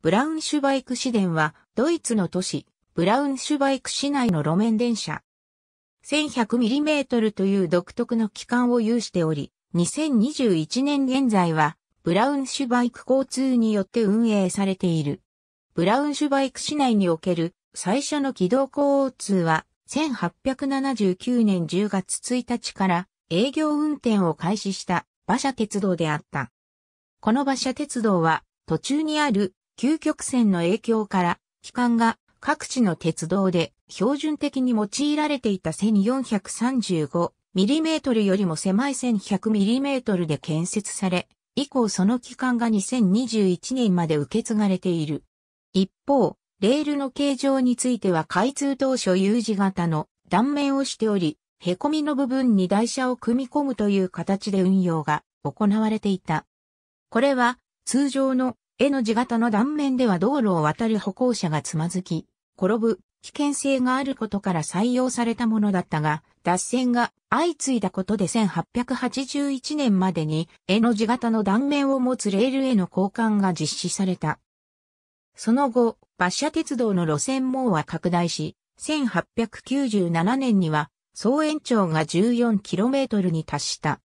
ブラウンシュバイク市電は、ドイツの都市、ブラウンシュバイク市内の路面電車。1100mm という独特の機関を有しており、2021年現在は、ブラウンシュバイク交通によって運営されている。ブラウンシュバイク市内における最初の軌道交通は、1879年10月1日から営業運転を開始した馬車鉄道であった。この馬車鉄道は、途中にある究極線の影響から、機関が各地の鉄道で標準的に用いられていた 1435mm よりも狭い 1100mm で建設され、以降その機関が2021年まで受け継がれている。一方、レールの形状については開通当初 U 字型の断面をしており、凹みの部分に台車を組み込むという形で運用が行われていた。これは通常の絵の字型の断面では道路を渡る歩行者がつまずき、転ぶ危険性があることから採用されたものだったが、脱線が相次いだことで1881年までに絵の字型の断面を持つレールへの交換が実施された。その後、馬車鉄道の路線網は拡大し、1897年には総延長が 14km に達した。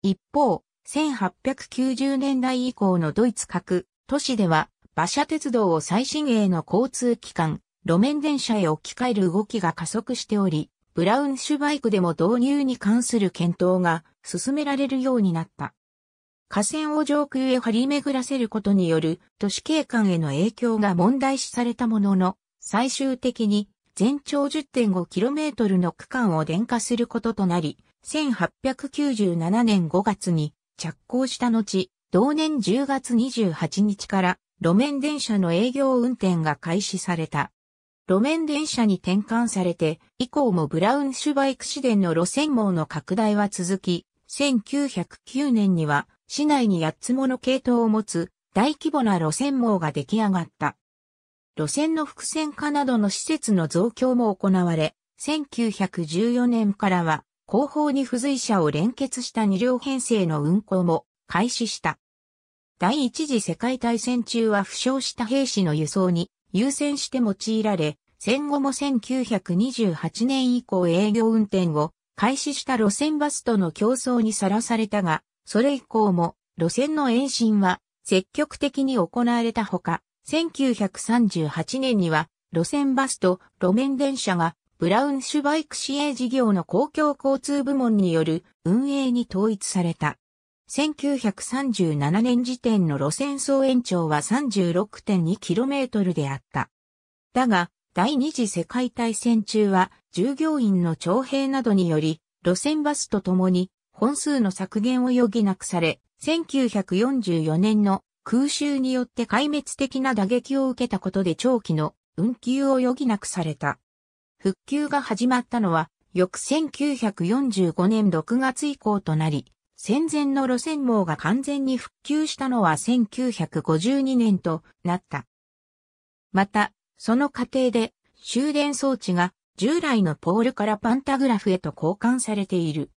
一方、1890年代以降のドイツ各都市では、馬車鉄道を最新鋭の交通機関、路面電車へ置き換える動きが加速しており、ブラウンシュバイクでも導入に関する検討が進められるようになった。河川を上空へ張り巡らせることによる都市景観への影響が問題視されたものの、最終的に全長 10.5km の区間を電化することとなり、1897年5月に着工した後、同年10月28日から路面電車の営業運転が開始された。路面電車に転換されて、以降もブラウンシュバイク市電の路線網の拡大は続き、1909年には市内に8つもの系統を持つ大規模な路線網が出来上がった。路線の伏線化などの施設の増強も行われ、1914年からは後方に付随車を連結した2両編成の運行も開始した。第一次世界大戦中は負傷した兵士の輸送に優先して用いられ、戦後も1928年以降営業運転を開始した路線バスとの競争にさらされたが、それ以降も路線の延伸は積極的に行われたほか、1938年には路線バスと路面電車がブラウンシュバイク市営事業の公共交通部門による運営に統一された。1937年時点の路線総延長は 36.2km であった。だが、第二次世界大戦中は従業員の徴兵などにより、路線バスとともに本数の削減を余儀なくされ、1944年の空襲によって壊滅的な打撃を受けたことで長期の運休を余儀なくされた。復旧が始まったのは、翌1945年6月以降となり、戦前の路線網が完全に復旧したのは1952年となった。また、その過程で終電装置が従来のポールからパンタグラフへと交換されている。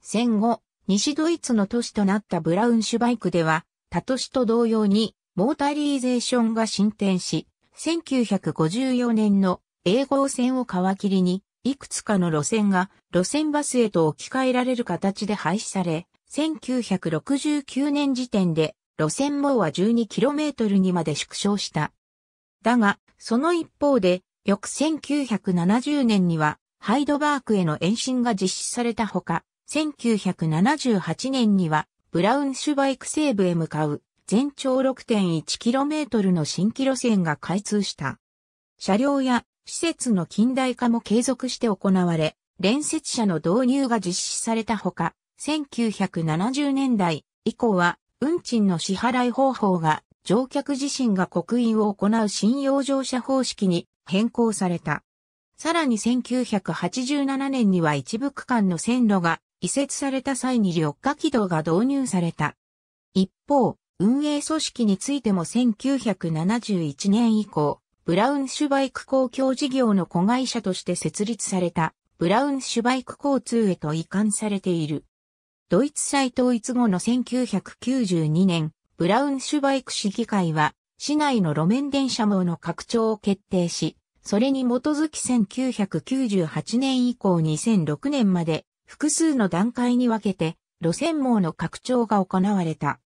戦後、西ドイツの都市となったブラウンシュバイクでは、他都市と同様にモータリーゼーションが進展し、1954年の英語線を皮切りに、いくつかの路線が路線バスへと置き換えられる形で廃止され、1969年時点で路線網は 12km にまで縮小した。だが、その一方で、翌1970年にはハイドバークへの延伸が実施されたほか、1978年にはブラウンシュバイク西部へ向かう全長 6.1km の新規路線が開通した。車両や施設の近代化も継続して行われ、連接車の導入が実施されたほか、1970年代以降は、運賃の支払い方法が乗客自身が刻印を行う信用乗車方式に変更された。さらに1987年には一部区間の線路が移設された際に緑化軌道が導入された。一方、運営組織についても1971年以降、ブラウンシュバイク公共事業の子会社として設立された、ブラウンシュバイク交通へと移管されている。ドイツ再統一後の1992年、ブラウンシュバイク市議会は、市内の路面電車網の拡張を決定し、それに基づき1998年以降2006年まで複数の段階に分けて路線網の拡張が行われた。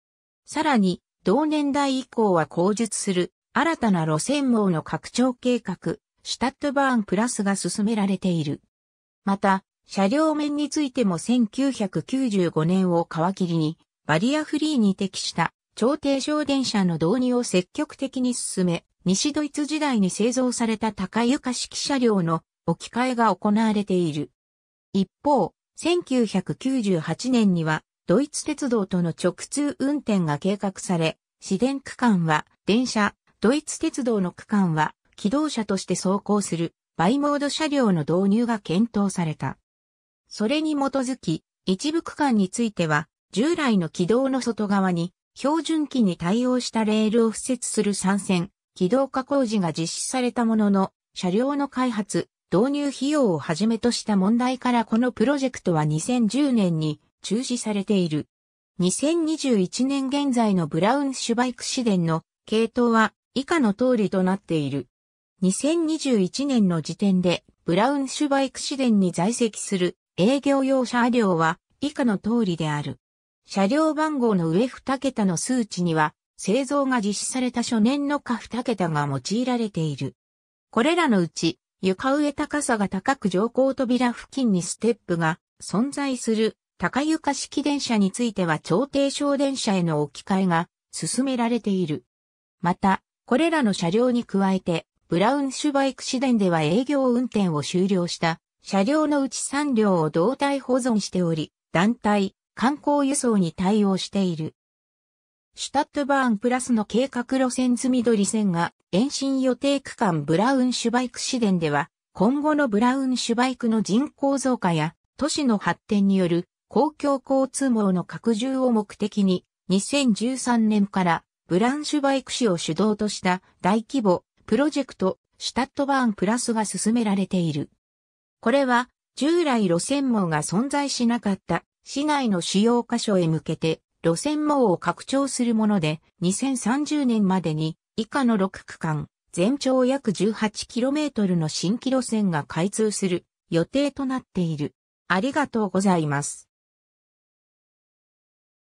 さらに、同年代以降は口述する新たな路線網の拡張計画、シュタットバーンプラスが進められている。また、車両面についても1995年を皮切りに、バリアフリーに適した超低床電車の導入を積極的に進め、西ドイツ時代に製造された高床式車両の置き換えが行われている。一方、1998年にはドイツ鉄道との直通運転が計画され、市電区間は電車、ドイツ鉄道の区間は、機動車として走行する、バイモード車両の導入が検討された。それに基づき、一部区間については、従来の軌道の外側に、標準機に対応したレールを付設する参戦、軌道化工事が実施されたものの、車両の開発、導入費用をはじめとした問題からこのプロジェクトは2010年に中止されている。2021年現在のブラウンシュバイク市電の系統は以下の通りとなっている。2021年の時点で、ブラウンシュバイク市電に在籍する営業用車両は以下の通りである。車両番号の上2桁の数値には、製造が実施された初年の下2桁が用いられている。これらのうち、床上高さが高く乗降扉付近にステップが存在する高床式電車については超低床電車への置き換えが進められている。また、これらの車両に加えて、ブラウンシュバイク市電では営業運転を終了した車両のうち3両を胴体保存しており、団体、観光輸送に対応している。シュタットバーンプラスの計画路線図緑線が延伸予定区間ブラウンシュバイク市電では今後のブラウンシュバイクの人口増加や都市の発展による公共交通網の拡充を目的に2013年からブランシュバイク市を主導とした大規模プロジェクトシュタットバーンプラスが進められている。これは従来路線網が存在しなかった市内の主要箇所へ向けて路線網を拡張するもので2030年までに以下の6区間全長約 18km の新規路線が開通する予定となっている。ありがとうございます。